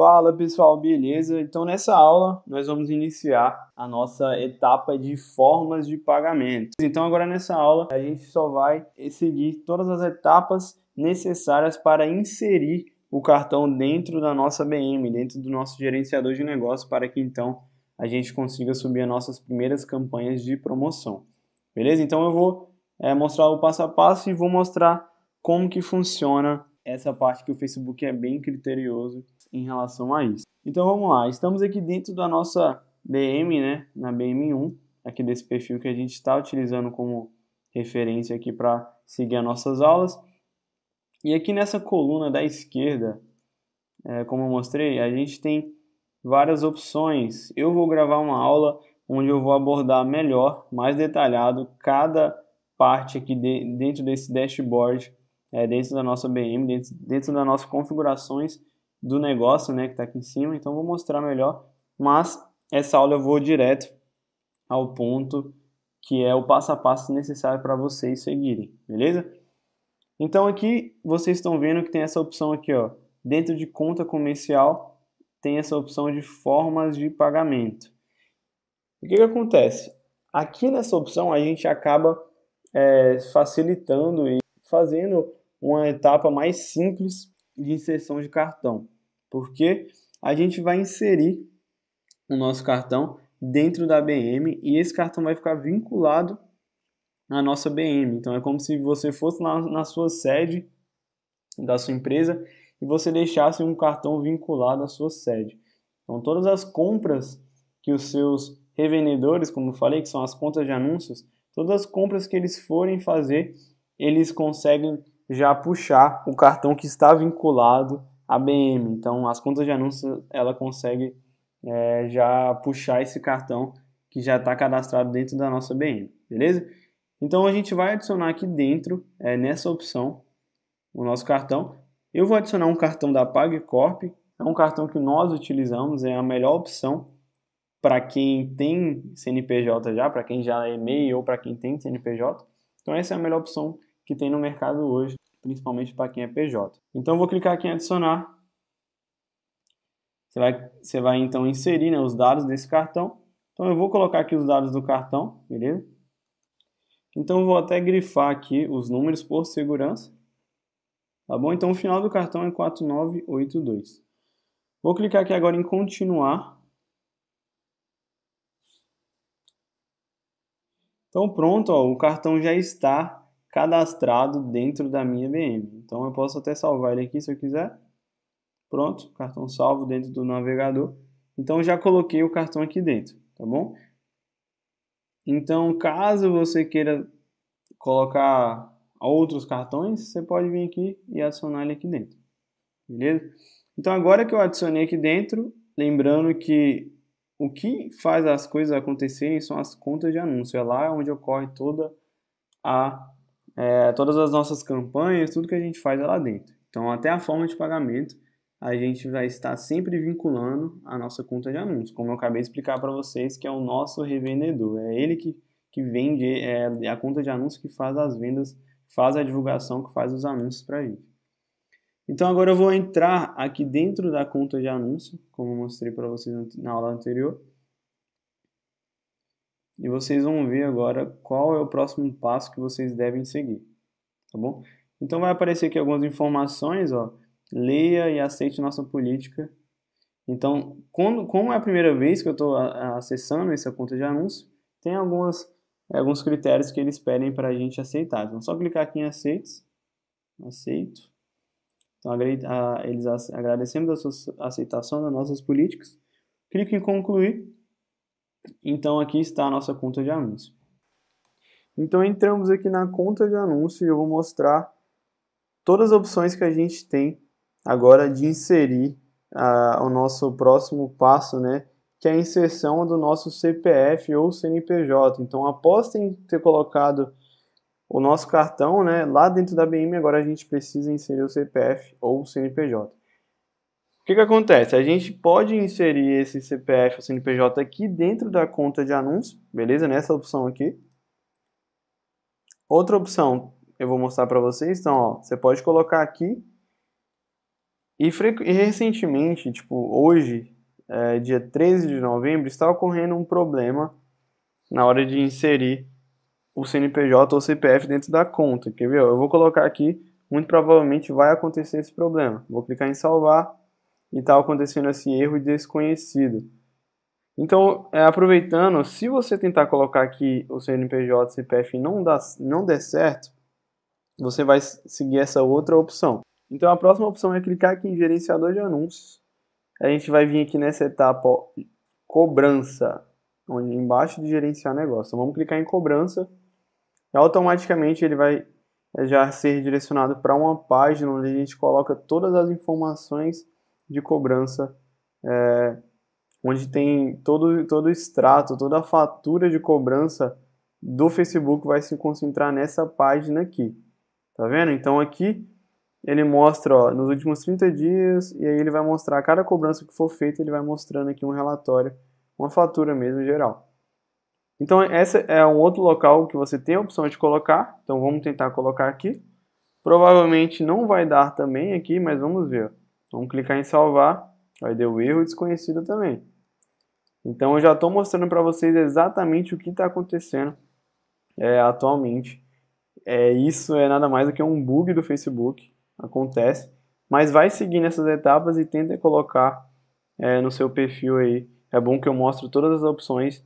Fala pessoal, beleza? Então nessa aula nós vamos iniciar a nossa etapa de formas de pagamento. Então agora nessa aula a gente só vai seguir todas as etapas necessárias para inserir o cartão dentro da nossa BM, dentro do nosso gerenciador de negócio, para que então a gente consiga subir as nossas primeiras campanhas de promoção. Beleza? Então eu vou é, mostrar o passo a passo e vou mostrar como que funciona essa parte que o Facebook é bem criterioso em relação a isso. Então vamos lá, estamos aqui dentro da nossa BM, né, na BM1, aqui desse perfil que a gente está utilizando como referência aqui para seguir as nossas aulas. E aqui nessa coluna da esquerda, é, como eu mostrei, a gente tem várias opções. Eu vou gravar uma aula onde eu vou abordar melhor, mais detalhado, cada parte aqui de, dentro desse dashboard, é, dentro da nossa BM, dentro, dentro das nossas configurações do negócio, né, que está aqui em cima, então vou mostrar melhor, mas essa aula eu vou direto ao ponto que é o passo a passo necessário para vocês seguirem, beleza? Então aqui vocês estão vendo que tem essa opção aqui, ó, dentro de conta comercial tem essa opção de formas de pagamento. O que, que acontece? Aqui nessa opção a gente acaba é, facilitando e fazendo uma etapa mais simples de inserção de cartão porque a gente vai inserir o nosso cartão dentro da BM e esse cartão vai ficar vinculado na nossa BM. Então é como se você fosse na, na sua sede da sua empresa e você deixasse um cartão vinculado à sua sede. Então todas as compras que os seus revendedores, como eu falei, que são as contas de anúncios, todas as compras que eles forem fazer, eles conseguem já puxar o cartão que está vinculado ABM. Então, as contas de anúncios, ela consegue é, já puxar esse cartão que já está cadastrado dentro da nossa BM, beleza? Então, a gente vai adicionar aqui dentro, é, nessa opção, o nosso cartão. Eu vou adicionar um cartão da PagCorp, é um cartão que nós utilizamos, é a melhor opção para quem tem CNPJ já, para quem já é e-mail ou para quem tem CNPJ. Então essa é a melhor opção que tem no mercado hoje principalmente para quem é PJ. Então eu vou clicar aqui em adicionar. Você vai, você vai então inserir né, os dados desse cartão. Então eu vou colocar aqui os dados do cartão, beleza? Então eu vou até grifar aqui os números por segurança. Tá bom? Então o final do cartão é 4982. Vou clicar aqui agora em continuar. Então pronto, ó, o cartão já está cadastrado dentro da minha VM. Então eu posso até salvar ele aqui se eu quiser. Pronto, cartão salvo dentro do navegador. Então já coloquei o cartão aqui dentro, tá bom? Então caso você queira colocar outros cartões, você pode vir aqui e adicionar ele aqui dentro. Beleza? Então agora que eu adicionei aqui dentro, lembrando que o que faz as coisas acontecerem são as contas de anúncio. É lá onde ocorre toda a é, todas as nossas campanhas, tudo que a gente faz é lá dentro. Então, até a forma de pagamento, a gente vai estar sempre vinculando a nossa conta de anúncios, como eu acabei de explicar para vocês, que é o nosso revendedor. É ele que, que vende, é, é a conta de anúncios que faz as vendas, faz a divulgação, que faz os anúncios para a gente. Então, agora eu vou entrar aqui dentro da conta de anúncio, como eu mostrei para vocês na aula anterior e vocês vão ver agora qual é o próximo passo que vocês devem seguir, tá bom? Então vai aparecer aqui algumas informações, ó, leia e aceite nossa política. Então, quando, como é a primeira vez que eu estou acessando essa conta de anúncio, tem algumas, alguns critérios que eles pedem para a gente aceitar. Então, só clicar aqui em aceites, aceito. Então, eles agradecemos a sua aceitação das nossas políticas. Clique em concluir então aqui está a nossa conta de anúncio. Então entramos aqui na conta de anúncio e eu vou mostrar todas as opções que a gente tem agora de inserir uh, o nosso próximo passo, né? Que é a inserção do nosso CPF ou CNPJ. Então após ter colocado o nosso cartão, né? Lá dentro da BM agora a gente precisa inserir o CPF ou o CNPJ que, que acontece? A gente pode inserir esse CPF ou CNPJ aqui dentro da conta de anúncio, beleza? Nessa opção aqui. Outra opção, eu vou mostrar para vocês, então, ó, você pode colocar aqui. E, e recentemente, tipo, hoje, é, dia 13 de novembro, está ocorrendo um problema na hora de inserir o CNPJ ou CPF dentro da conta, quer ver? Eu vou colocar aqui, muito provavelmente vai acontecer esse problema. Vou clicar em salvar e está acontecendo esse erro desconhecido. Então, é, aproveitando, se você tentar colocar aqui o CNPJ, CPF e não, dá, não der certo, você vai seguir essa outra opção. Então, a próxima opção é clicar aqui em gerenciador de anúncios. A gente vai vir aqui nessa etapa ó, cobrança, onde embaixo de gerenciar negócio. Então, vamos clicar em cobrança e automaticamente ele vai é, já ser direcionado para uma página onde a gente coloca todas as informações de cobrança, é, onde tem todo, todo o extrato, toda a fatura de cobrança do Facebook vai se concentrar nessa página aqui. Tá vendo? Então aqui ele mostra ó, nos últimos 30 dias e aí ele vai mostrar cada cobrança que for feita, ele vai mostrando aqui um relatório, uma fatura mesmo geral. Então esse é um outro local que você tem a opção de colocar, então vamos tentar colocar aqui. Provavelmente não vai dar também aqui, mas vamos ver. Vamos clicar em salvar. Aí deu erro desconhecido também. Então eu já estou mostrando para vocês exatamente o que está acontecendo é, atualmente. É, isso é nada mais do que um bug do Facebook. Acontece. Mas vai seguir nessas etapas e tenta colocar é, no seu perfil aí. É bom que eu mostro todas as opções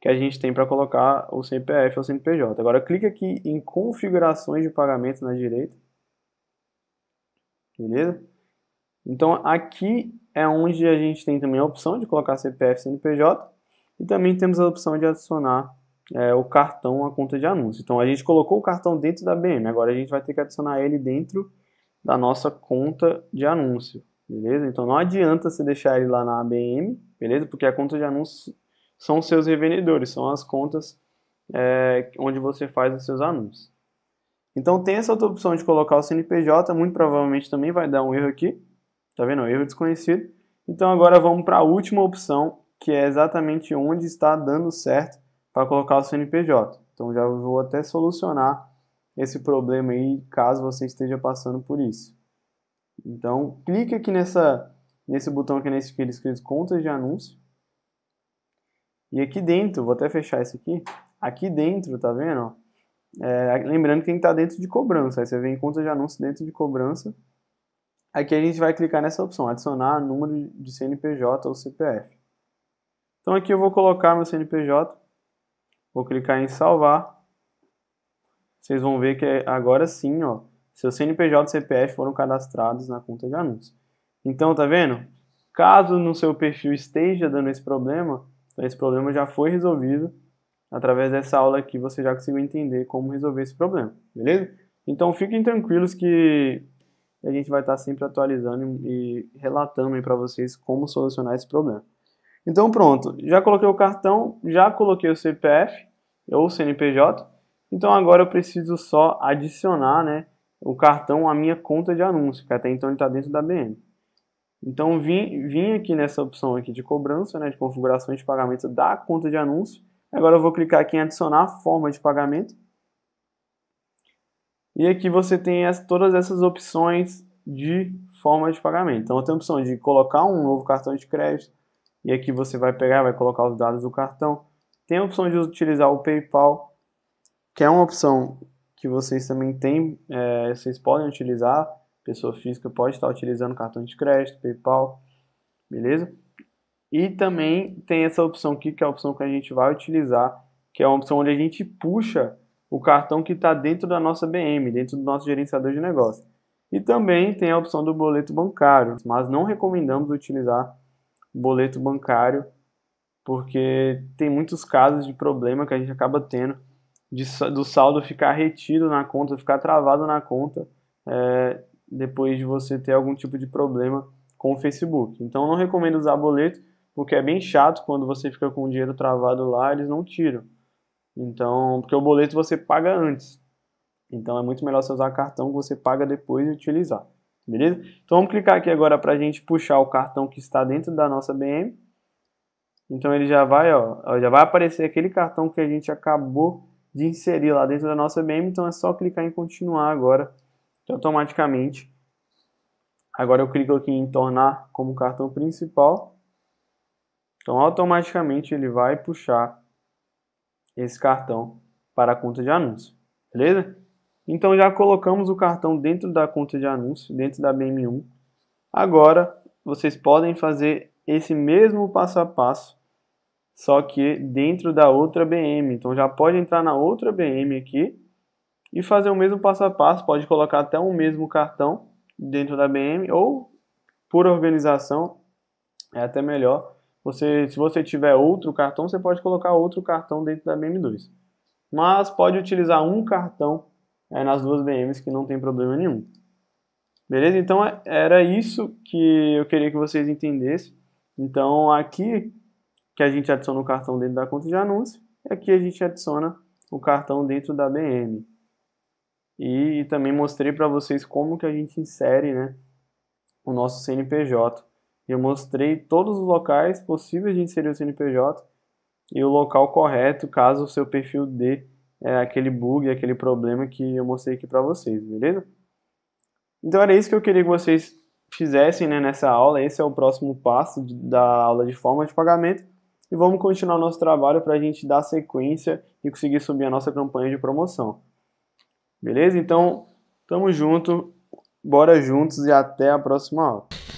que a gente tem para colocar o CPF ou o CNPJ. Agora clica aqui em configurações de pagamento na direita. Beleza? Então aqui é onde a gente tem também a opção de colocar CPF CNPJ e também temos a opção de adicionar é, o cartão à conta de anúncio. Então a gente colocou o cartão dentro da BM, agora a gente vai ter que adicionar ele dentro da nossa conta de anúncio, beleza? Então não adianta você deixar ele lá na ABM, beleza? Porque a conta de anúncio são os seus revendedores, são as contas é, onde você faz os seus anúncios. Então tem essa outra opção de colocar o CNPJ, muito provavelmente também vai dar um erro aqui, Tá vendo? Erro desconhecido. Então agora vamos para a última opção, que é exatamente onde está dando certo para colocar o CNPJ. Então já vou até solucionar esse problema aí, caso você esteja passando por isso. Então, clique aqui nessa, nesse botão aqui nesse que ele escrito contas de anúncio. E aqui dentro, vou até fechar isso aqui, aqui dentro, tá vendo? É, lembrando que tem que estar tá dentro de cobrança, aí você vem em contas de anúncio dentro de cobrança, Aqui a gente vai clicar nessa opção, adicionar número de CNPJ ou CPF. Então aqui eu vou colocar meu CNPJ, vou clicar em salvar. Vocês vão ver que é agora sim, ó, seu CNPJ e CPF foram cadastrados na conta de anúncios. Então, tá vendo? Caso no seu perfil esteja dando esse problema, então esse problema já foi resolvido. Através dessa aula aqui, você já conseguiu entender como resolver esse problema, beleza? Então, fiquem tranquilos que e a gente vai estar sempre atualizando e relatando para vocês como solucionar esse problema. Então pronto, já coloquei o cartão, já coloquei o CPF ou CNPJ. Então agora eu preciso só adicionar né, o cartão à minha conta de anúncio, que até então ele está dentro da BM. Então vim, vim aqui nessa opção aqui de cobrança, né, de configuração de pagamento da conta de anúncio. Agora eu vou clicar aqui em adicionar forma de pagamento e aqui você tem as, todas essas opções de forma de pagamento. Então, tem a opção de colocar um novo cartão de crédito. E aqui você vai pegar, vai colocar os dados do cartão. Tem a opção de utilizar o PayPal, que é uma opção que vocês também têm, é, vocês podem utilizar. Pessoa física pode estar utilizando cartão de crédito, PayPal, beleza? E também tem essa opção aqui, que é a opção que a gente vai utilizar, que é uma opção onde a gente puxa o cartão que está dentro da nossa BM, dentro do nosso gerenciador de negócio. E também tem a opção do boleto bancário, mas não recomendamos utilizar boleto bancário porque tem muitos casos de problema que a gente acaba tendo de, do saldo ficar retido na conta, ficar travado na conta é, depois de você ter algum tipo de problema com o Facebook. Então não recomendo usar boleto porque é bem chato quando você fica com o dinheiro travado lá, eles não tiram. Então, porque o boleto você paga antes. Então é muito melhor você usar cartão que você paga depois e utilizar. Beleza? Então vamos clicar aqui agora para a gente puxar o cartão que está dentro da nossa BM. Então ele já vai, ó, já vai aparecer aquele cartão que a gente acabou de inserir lá dentro da nossa BM. Então é só clicar em continuar agora, Então automaticamente. Agora eu clico aqui em tornar como cartão principal. Então automaticamente ele vai puxar esse cartão para a conta de anúncio, beleza? Então já colocamos o cartão dentro da conta de anúncio, dentro da BM1. Agora vocês podem fazer esse mesmo passo a passo, só que dentro da outra BM. Então já pode entrar na outra BM aqui e fazer o mesmo passo a passo, pode colocar até o um mesmo cartão dentro da BM ou por organização é até melhor você, se você tiver outro cartão, você pode colocar outro cartão dentro da BM2. Mas pode utilizar um cartão é, nas duas BMs que não tem problema nenhum. Beleza? Então é, era isso que eu queria que vocês entendessem. Então aqui que a gente adiciona o cartão dentro da conta de anúncio e aqui a gente adiciona o cartão dentro da BM. E, e também mostrei para vocês como que a gente insere né, o nosso CNPJ eu mostrei todos os locais possíveis de inserir o CNPJ e o local correto caso o seu perfil dê é, aquele bug, aquele problema que eu mostrei aqui para vocês, beleza? Então era isso que eu queria que vocês fizessem né, nessa aula. Esse é o próximo passo de, da aula de forma de pagamento. E vamos continuar nosso trabalho para a gente dar sequência e conseguir subir a nossa campanha de promoção. Beleza? Então, tamo junto, bora juntos e até a próxima aula.